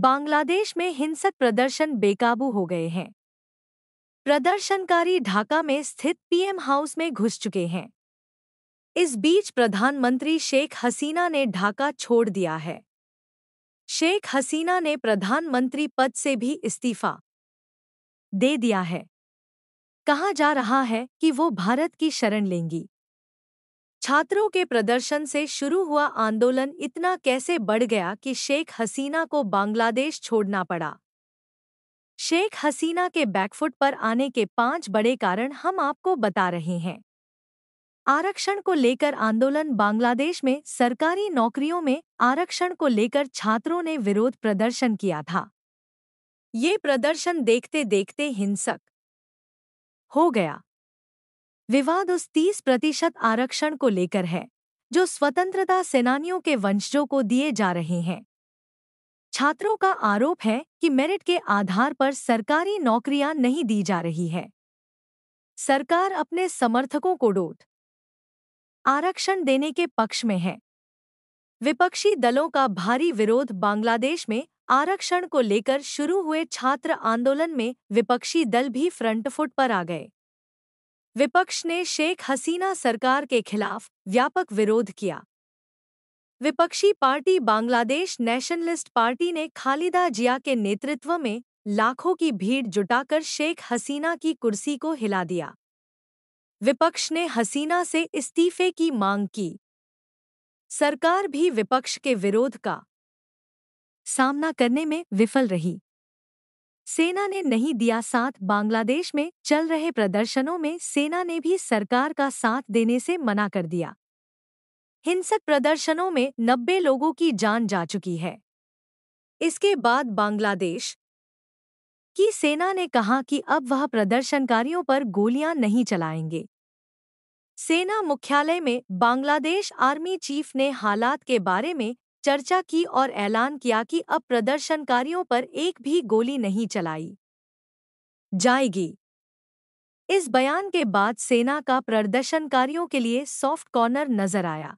बांग्लादेश में हिंसक प्रदर्शन बेकाबू हो गए हैं प्रदर्शनकारी ढाका में स्थित पीएम हाउस में घुस चुके हैं इस बीच प्रधानमंत्री शेख हसीना ने ढाका छोड़ दिया है शेख हसीना ने प्रधानमंत्री पद से भी इस्तीफा दे दिया है कहा जा रहा है कि वो भारत की शरण लेंगी छात्रों के प्रदर्शन से शुरू हुआ आंदोलन इतना कैसे बढ़ गया कि शेख हसीना को बांग्लादेश छोड़ना पड़ा शेख हसीना के बैकफुट पर आने के पांच बड़े कारण हम आपको बता रहे हैं आरक्षण को लेकर आंदोलन बांग्लादेश में सरकारी नौकरियों में आरक्षण को लेकर छात्रों ने विरोध प्रदर्शन किया था ये प्रदर्शन देखते देखते हिंसक हो गया विवाद उस तीस प्रतिशत आरक्षण को लेकर है जो स्वतंत्रता सेनानियों के वंशजों को दिए जा रहे हैं छात्रों का आरोप है कि मेरिट के आधार पर सरकारी नौकरियां नहीं दी जा रही है सरकार अपने समर्थकों को डोट आरक्षण देने के पक्ष में है विपक्षी दलों का भारी विरोध बांग्लादेश में आरक्षण को लेकर शुरू हुए छात्र आंदोलन में विपक्षी दल भी फ्रंट फुट पर आ गए विपक्ष ने शेख हसीना सरकार के खिलाफ व्यापक विरोध किया विपक्षी पार्टी बांग्लादेश नेशनलिस्ट पार्टी ने खालिदा जिया के नेतृत्व में लाखों की भीड़ जुटाकर शेख हसीना की कुर्सी को हिला दिया विपक्ष ने हसीना से इस्तीफे की मांग की सरकार भी विपक्ष के विरोध का सामना करने में विफल रही सेना ने नहीं दिया साथ बांग्लादेश में चल रहे प्रदर्शनों में सेना ने भी सरकार का साथ देने से मना कर दिया हिंसक प्रदर्शनों में नब्बे लोगों की जान जा चुकी है इसके बाद बांग्लादेश की सेना ने कहा कि अब वह प्रदर्शनकारियों पर गोलियां नहीं चलाएंगे सेना मुख्यालय में बांग्लादेश आर्मी चीफ ने हालात के बारे में चर्चा की और ऐलान किया कि अब प्रदर्शनकारियों पर एक भी गोली नहीं चलाई जाएगी इस बयान के बाद सेना का प्रदर्शनकारियों के लिए सॉफ्ट कॉर्नर नजर आया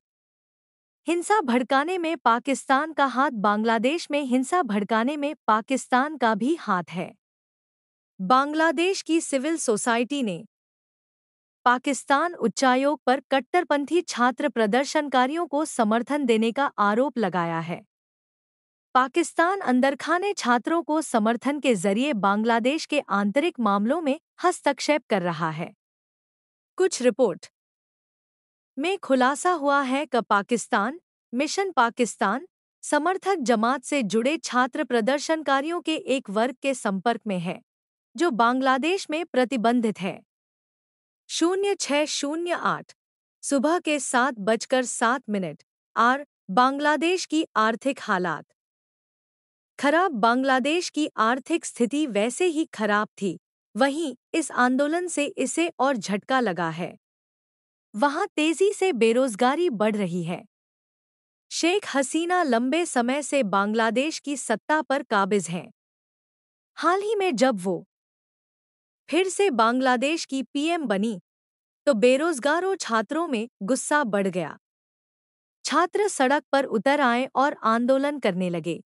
हिंसा भड़काने में पाकिस्तान का हाथ बांग्लादेश में हिंसा भड़काने में पाकिस्तान का भी हाथ है बांग्लादेश की सिविल सोसाइटी ने पाकिस्तान उच्चायोग पर कट्टरपंथी छात्र प्रदर्शनकारियों को समर्थन देने का आरोप लगाया है पाकिस्तान अंदरखा ने छात्रों को समर्थन के जरिए बांग्लादेश के आंतरिक मामलों में हस्तक्षेप कर रहा है कुछ रिपोर्ट में खुलासा हुआ है कि पाकिस्तान मिशन पाकिस्तान समर्थक जमात से जुड़े छात्र प्रदर्शनकारियों के एक वर्ग के संपर्क में है जो बांग्लादेश में प्रतिबंधित है शून्य छः शून्य आठ सुबह के सात बजकर सात मिनट आर बांग्लादेश की आर्थिक हालात खराब बांग्लादेश की आर्थिक स्थिति वैसे ही खराब थी वहीं इस आंदोलन से इसे और झटका लगा है वहां तेजी से बेरोजगारी बढ़ रही है शेख हसीना लंबे समय से बांग्लादेश की सत्ता पर काबिज हैं हाल ही में जब वो फिर से बांग्लादेश की पीएम बनी तो बेरोजगारों छात्रों में गुस्सा बढ़ गया छात्र सड़क पर उतर आए और आंदोलन करने लगे